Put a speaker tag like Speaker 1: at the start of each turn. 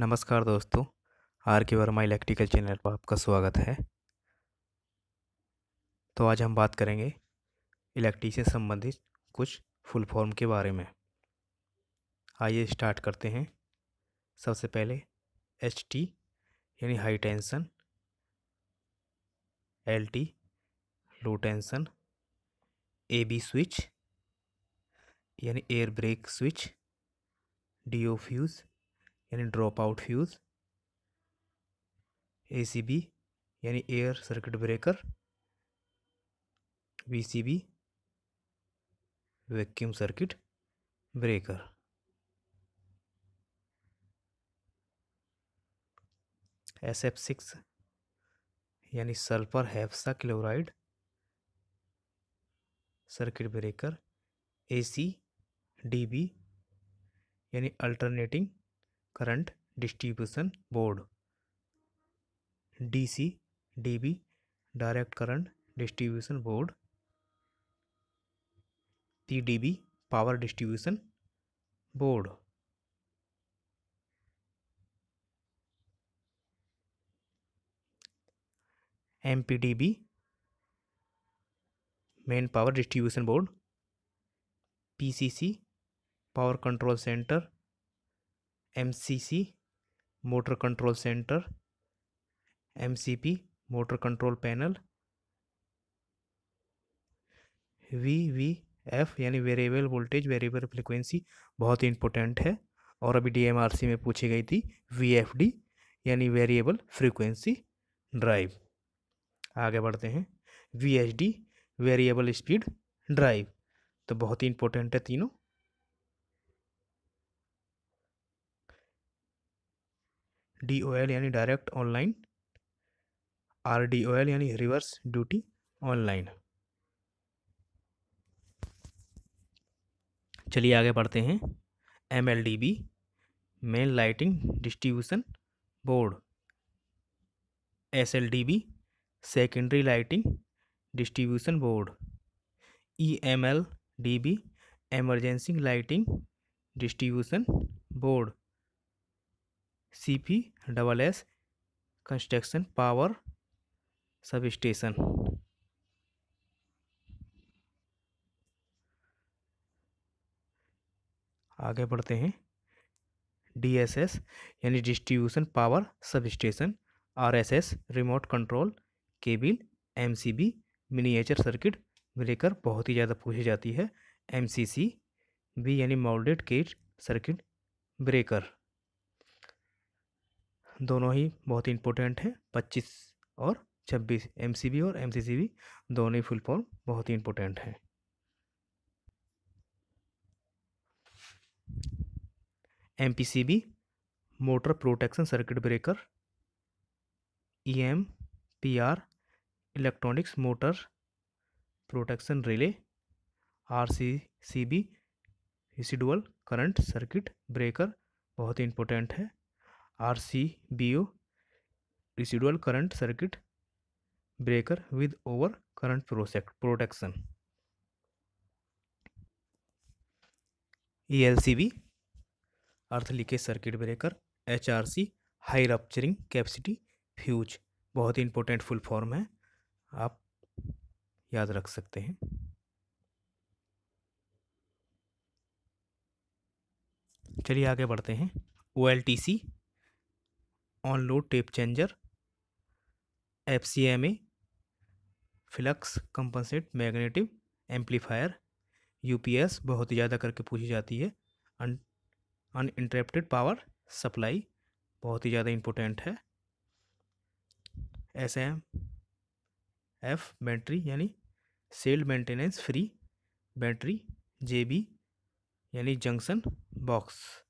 Speaker 1: नमस्कार दोस्तों आर के वर्मा इलेक्ट्रिकल चैनल पर आपका स्वागत है तो आज हम बात करेंगे इलेक्ट्रिक से संबंधित कुछ फुल फॉर्म के बारे में आइए स्टार्ट करते हैं सबसे पहले एच टी यानी high tension L T low tension A B switch यानी air break switch D O fuse यानी ड्रॉप आउट फ्यूज़ ए यानी air circuit breaker V vacuum circuit breaker S F six यानी sulphur hexa chloride circuit breaker A C D B यानी alternating current distribution board DC DB direct current distribution board PDB power distribution board M P D B main power distribution board PCC power control centre C motor control centre P motor control panel V V F यानी variable voltage variable frequency बहुत ही important है और अभी DMRC में पूछी गई थी वी एफ डी यानी वेरिएबल फ्रिक्वेंसी ड्राइव आगे बढ़ते हैं V H D variable speed drive तो बहुत ही इंपॉर्टेंट है तीनों डी ओ एल यानी direct online R D O L यानी रिवर्स ड्यूटी ऑनलाइन चलिए आगे बढ़ते हैं M L D B main lighting distribution board S L D B secondary lighting distribution board E M L D B emergency lighting distribution board C P double S construction power sub station आगे बढ़ते हैं D S S यानी distribution power sub station R S S remote control cable M C B miniature circuit breaker बहुत ही ज़्यादा पूछी जाती है एम सी सी बी यानी मोल्डेड केज सर्किट ब्रेकर दोनों ही बहुत ही इंपॉर्टेंट है पच्चीस और छब्बीस एम और एम दोनों ही फुल फॉर्म बहुत ही इंपॉर्टेंट है M motor protection circuit breaker E M P R electronics motor protection relay R C C B current circuit breaker बहुत ही इंपॉर्टेंट है R C B O residual current circuit breaker with over current protection E L C B earth leakage circuit breaker H R C high rupturing capacity fuse बहुत ही important full form है आप याद रख सकते हैं चलिए आगे बढ़ते हैं O L T C on load tape changer F C M A flux compensate magnetic amplifier U P S बहुत ही ज़्यादा करके पूछी जाती है अन इंटरप्टेड पावर सप्लाई बहुत ही ज़्यादा इम्पोर्टेंट है एस एम एफ बैटरी यानी cell maintenance free battery J B यानी जंक्शन बॉक्स